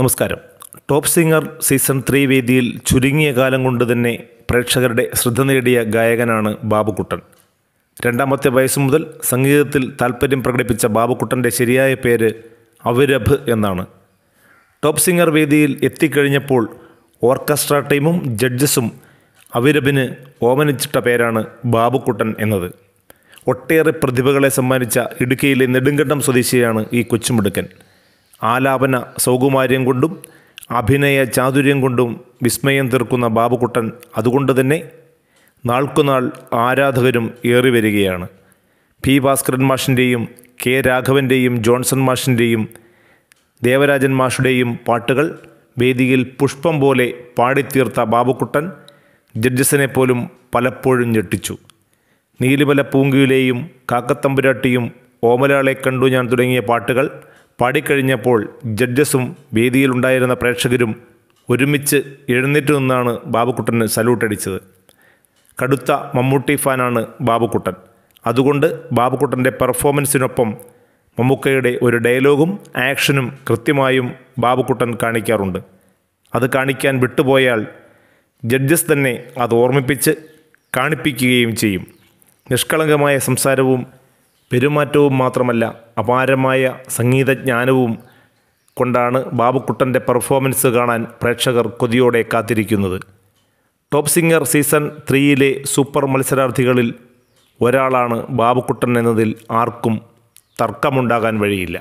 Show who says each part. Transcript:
Speaker 1: നമസ്കാരം top singer season three വേദിയിൽ ചുരുങ്ങിയ കാലം കൊണ്ട് തന്നെ പ്രേക്ഷകരുടെ ശ്രദ്ധ നേടിയ ഗായകനാണ് ബാബുക്കുട്ടൻ രണ്ടാമത്തെ വയസ്സ് മുതൽ സംഗീതത്തിൽ താൽപ്പര്യം പ്രകടിപ്പിച്ച ബാബുക്കുട്ടൻ്റെ ശരിയായ പേര് അവിരഭ് എന്നാണ് ടോപ്പ് സിംഗർ വേദിയിൽ എത്തിക്കഴിഞ്ഞപ്പോൾ ഓർക്കസ്ട്ര ടീമും ജഡ്ജസും അവിരഭിന് ഓമനിച്ചിട്ട പേരാണ് ബാബുക്കുട്ടൻ എന്നത് ഒട്ടേറെ പ്രതിഭകളെ സമ്മാനിച്ച ഇടുക്കിയിലെ നെടുങ്കണ്ടം സ്വദേശിയാണ് ഈ കൊച്ചുമിടുക്കൻ ആലാപന സൗകുമാര്യം കൊണ്ടും അഭിനയ ചാതുര്യം കൊണ്ടും വിസ്മയം തീർക്കുന്ന ബാബുക്കുട്ടൻ അതുകൊണ്ട് തന്നെ നാൾക്കുനാൾ ആരാധകരും ഏറി വരികയാണ് പി ഭാസ്കരൻ മാഷിൻ്റെയും കെ രാഘവൻ്റെയും ജോൺസൺ മാഷിൻ്റെയും ദേവരാജൻ മാഷുടെയും പാട്ടുകൾ വേദിയിൽ പുഷ്പം പോലെ പാടിത്തീർത്ത ബാബുക്കുട്ടൻ ജഡ്ജസിനെ പോലും പലപ്പോഴും ഞെട്ടിച്ചു നീലിമല പൂങ്കിയിലെയും കാക്കത്തമ്പുരാട്ടിയും ഓമലാളെ കണ്ടു ഞാൻ തുടങ്ങിയ പാട്ടുകൾ പാടിക്കഴിഞ്ഞപ്പോൾ ജഡ്ജസും വേദിയിലുണ്ടായിരുന്ന പ്രേക്ഷകരും ഒരുമിച്ച് എഴുന്നേറ്റ് നിന്നാണ് ബാബുക്കുട്ടന് സല്യൂട്ടടിച്ചത് കടുത്ത മമ്മൂട്ടി ഫാനാണ് ബാബുക്കുട്ടൻ അതുകൊണ്ട് ബാബുക്കുട്ടൻ്റെ പെർഫോമൻസിനൊപ്പം മമ്മൂക്കയുടെ ഒരു ഡയലോഗും ആക്ഷനും കൃത്യമായും ബാബുക്കുട്ടൻ കാണിക്കാറുണ്ട് അത് കാണിക്കാൻ വിട്ടുപോയാൽ ജഡ്ജസ് തന്നെ അത് ഓർമ്മിപ്പിച്ച് കാണിപ്പിക്കുകയും ചെയ്യും നിഷ്കളങ്കമായ സംസാരവും പെരുമാറ്റവും മാത്രമല്ല അപാരമായ സംഗീതജ്ഞാനവും കൊണ്ടാണ് ബാബുക്കുട്ടൻ്റെ പെർഫോമൻസ് കാണാൻ പ്രേക്ഷകർ കൊതിയോടെ കാത്തിരിക്കുന്നത് ടോപ്പ് സിംഗർ സീസൺ ത്രീയിലെ സൂപ്പർ മത്സരാർത്ഥികളിൽ ഒരാളാണ് ബാബുക്കുട്ടൻ എന്നതിൽ ആർക്കും തർക്കമുണ്ടാകാൻ വഴിയില്ല